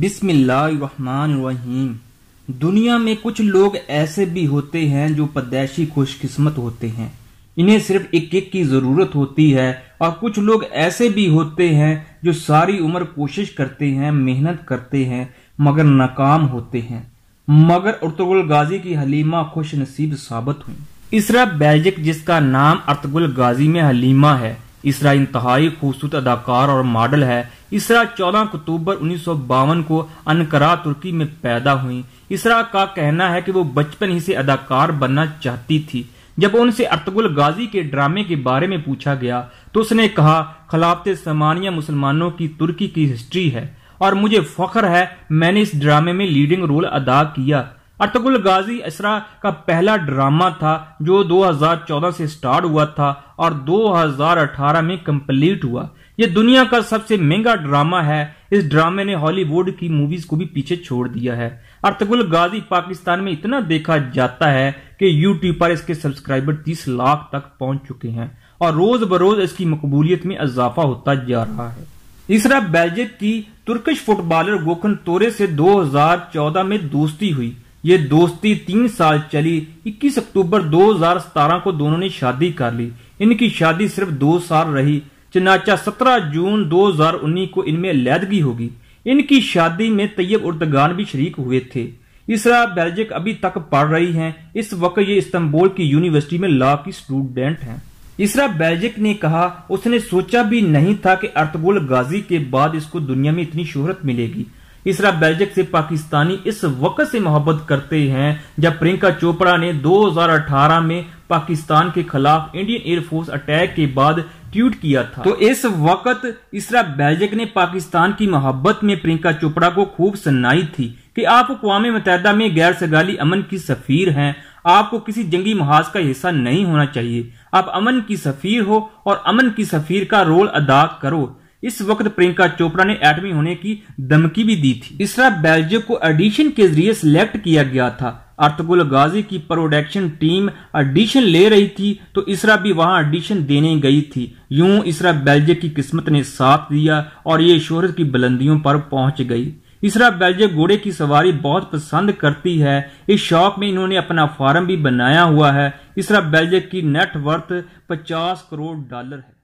बिस्मिल्लाम दुनिया में कुछ लोग ऐसे भी होते हैं जो पदैशी खुशकिस्मत होते हैं इन्हें सिर्फ एक एक की ज़रूरत होती है और कुछ लोग ऐसे भी होते हैं जो सारी उम्र कोशिश करते हैं मेहनत करते हैं मगर नाकाम होते हैं मगर अर्तगुल गाजी की हलीमा खुश नसीब साबित हुई इसरा बेल्जिक जिसका नाम अर्तगुल गाजी में हलीमा है इसरा इंतहाई खूबसूरत अदाकार और मॉडल है इसरा 14 अक्टूबर उन्नीस को अनकरा तुर्की में पैदा हुई इसरा का कहना है कि वो बचपन ही से अदाकार बनना चाहती थी जब उनसे अर्तगुल गाजी के ड्रामे के बारे में पूछा गया तो उसने कहा खलाफते समानिया मुसलमानों की तुर्की की हिस्ट्री है और मुझे फख्र है मैंने इस ड्रामे में लीडिंग रोल अदा किया अर्तगुल गाजी इसरा का पहला ड्रामा था जो 2014 से स्टार्ट हुआ था और 2018 में कंप्लीट हुआ यह दुनिया का सबसे महंगा ड्रामा है इस ड्रामे ने हॉलीवुड की मूवीज को भी पीछे छोड़ दिया है अर्तगुल गाजी पाकिस्तान में इतना देखा जाता है कि यूट्यूब पर इसके सब्सक्राइबर 30 लाख तक पहुंच चुके हैं और रोज बरोज इसकी मकबूलियत में इजाफा होता जा रहा है इसरा बेल्जियम की तुर्किश फुटबॉलर गोखन तोरे से 2014 में दोस्ती हुई ये दोस्ती तीन साल चली 21 अक्टूबर 2017 को दोनों ने शादी कर ली इनकी शादी सिर्फ दो साल रही चनाचा 17 जून 2019 को इनमें लैदगी होगी इनकी शादी में तैयब उर्दगान भी शरीक हुए थे इसरा बेल्जिक अभी तक पढ़ रही हैं इस वक्त ये इस्तांबुल की यूनिवर्सिटी में लॉ की स्टूडेंट हैं इसरा बेल्जिक ने कहा उसने सोचा भी नहीं था कि अर्तगुल गाजी के बाद इसको दुनिया में इतनी शोहरत मिलेगी इसरा बेल्जिक से पाकिस्तानी इस वक्त से मोहब्बत करते हैं जब प्रियंका चोपड़ा ने 2018 में पाकिस्तान के खिलाफ इंडियन एयरफोर्स अटैक के बाद ट्वीट किया था तो इस वक्त इसरा बेल्जिक ने पाकिस्तान की मोहब्बत में प्रियंका चोपड़ा को खूब सुनाई थी कि आप अकवा मुतहदा में गैर सगाली अमन की सफीर हैं आपको किसी जंगी महाज का हिस्सा नहीं होना चाहिए आप अमन की सफीर हो और अमन की सफीर का रोल अदा करो इस वक्त प्रियंका चोपड़ा ने एटमी होने की धमकी भी दी थी इसरा बेल्जियम को एडिशन के जरिए सिलेक्ट किया गया था अर्तगुल गाजी की प्रोडक्शन टीम ऑडिशन ले रही थी तो इसरा भी वहां ऑडिशन देने गई थी यूं इसरा बेल्जियम की किस्मत ने साथ दिया और ये शोहरत की बुलंदियों पर पहुंच गई इसरा बेल्जियम घोड़े की सवारी बहुत पसंद करती है इस शौक में इन्होंने अपना फार्म भी बनाया हुआ है इसरा बेल्जियम की नेटवर्थ पचास करोड़ डॉलर है